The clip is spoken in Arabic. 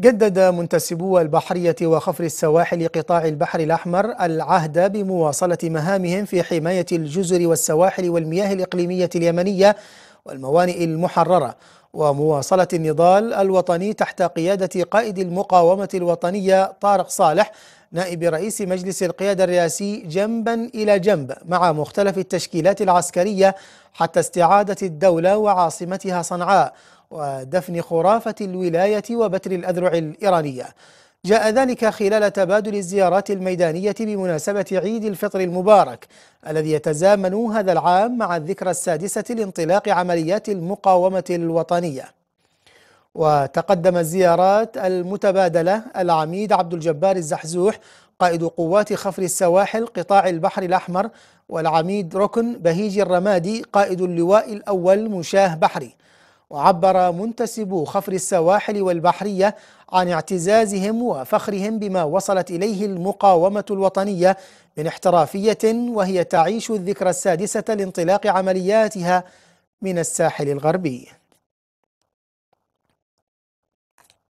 جدد منتسبو البحرية وخفر السواحل قطاع البحر الأحمر العهد بمواصلة مهامهم في حماية الجزر والسواحل والمياه الإقليمية اليمنية والموانئ المحررة ومواصلة النضال الوطني تحت قيادة قائد المقاومة الوطنية طارق صالح نائب رئيس مجلس القيادة الرئاسي جنبا إلى جنب مع مختلف التشكيلات العسكرية حتى استعادة الدولة وعاصمتها صنعاء ودفن خرافة الولاية وبتر الأذرع الإيرانية جاء ذلك خلال تبادل الزيارات الميدانية بمناسبة عيد الفطر المبارك الذي يتزامن هذا العام مع الذكرى السادسة لانطلاق عمليات المقاومة الوطنية وتقدم الزيارات المتبادلة العميد عبد الجبار الزحزوح قائد قوات خفر السواحل قطاع البحر الأحمر والعميد ركن بهيج الرمادي قائد اللواء الأول مشاه بحري وعبر منتسبو خفر السواحل والبحرية عن اعتزازهم وفخرهم بما وصلت إليه المقاومة الوطنية من احترافية وهي تعيش الذكرى السادسة لانطلاق عملياتها من الساحل الغربي